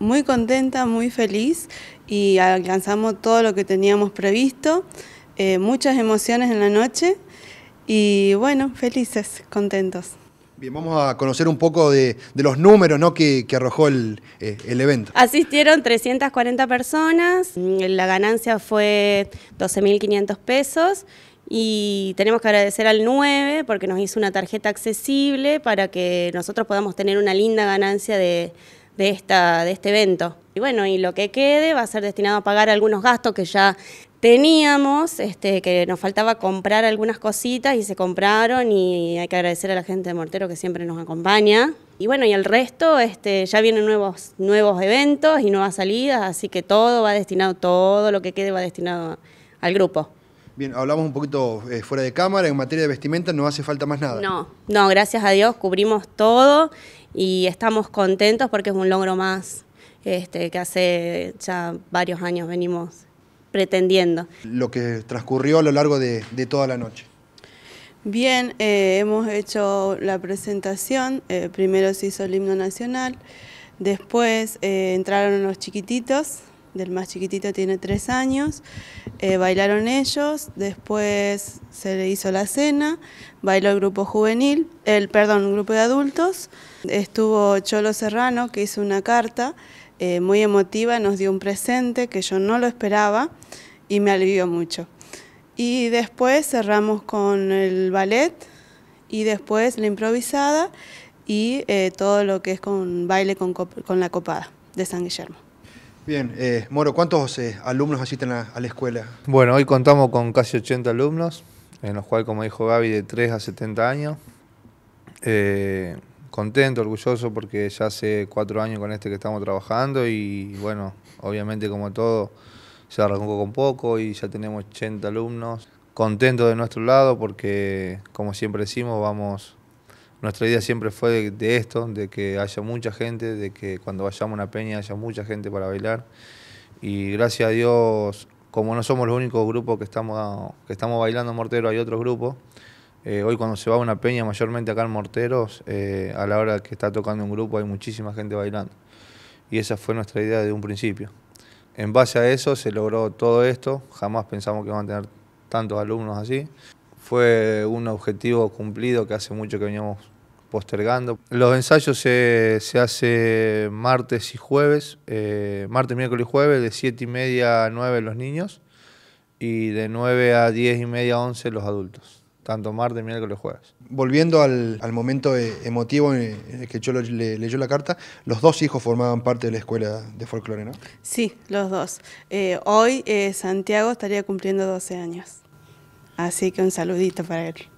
Muy contenta, muy feliz y alcanzamos todo lo que teníamos previsto, eh, muchas emociones en la noche y bueno, felices, contentos. Bien, vamos a conocer un poco de, los números ¿no? que, arrojó el, eh, el, evento. Asistieron 340 personas, la ganancia fue 12.500 pesos y tenemos que agradecer al 9 porque nos hizo una tarjeta accesible para que nosotros podamos tener una linda ganancia de, de, esta, de este evento. Y bueno, y lo que quede va a ser destinado a pagar algunos gastos que ya teníamos, este, que nos faltaba comprar algunas cositas y se compraron y hay que agradecer a la gente de Mortero que siempre nos acompaña. Y bueno, y el resto, este, ya vienen nuevos, nuevos eventos y nuevas salidas, así que todo va destinado, todo lo que quede va destinado al grupo. Bien, hablamos un poquito eh, fuera de cámara, en materia de vestimenta no hace falta más nada. No, no, gracias a Dios cubrimos todo y estamos contentos porque es un logro más este, que hace ya varios años venimos pretendiendo. Lo que transcurrió a lo largo de, toda la noche. Bien, eh, hemos hecho la presentación, eh, primero se hizo el himno nacional, después entraron los chiquititos, del más chiquitito tiene tres años, eh, bailaron ellos, después se le hizo la cena, bailó el grupo juvenil, el perdón, el grupo de adultos, estuvo Cholo Serrano que hizo una carta eh, muy emotiva, nos dio un presente que yo no lo esperaba y me alivió mucho. Y después cerramos con el ballet y después la improvisada y eh, todo lo que es con baile con, con la copada de San Guillermo. Bien, eh, Moro, ¿cuántos eh, alumnos asisten a, la escuela? Bueno, hoy contamos con casi 80 alumnos, en los cuales, como dijo Gaby, de 3 a 70 años. Eh, contento, orgulloso, porque ya hace cuatro años con este que estamos trabajando y bueno, obviamente como todo, se arrancó con poco y ya tenemos 80 alumnos. Contento de nuestro lado porque, como siempre decimos, vamos nuestra idea siempre fue de, esto, de que haya mucha gente, de que cuando vayamos a una peña haya mucha gente para bailar. Y gracias a Dios, como no somos los únicos grupos que estamos, que estamos bailando en Mortero, hay otros grupos. Eh, hoy cuando se va a una peña, mayormente acá en Morteros, eh, a la hora que está tocando un grupo hay muchísima gente bailando. Y esa fue nuestra idea desde un principio. En base a eso se logró todo esto, jamás pensamos que iban a tener tantos alumnos así fue un objetivo cumplido que hace mucho que veníamos postergando. Los ensayos se, se hace martes y jueves, eh, martes, miércoles y jueves, de 7 y media a 9 los niños y de 9 a 10 y media a 11 los adultos, tanto martes, miércoles y jueves. Volviendo al, momento eh, emotivo en el que yo le, leyó la carta, los dos hijos formaban parte de la escuela de folclore, ¿no? Sí, los dos. Eh, hoy Santiago estaría cumpliendo 12 años. Así que un saludito para él.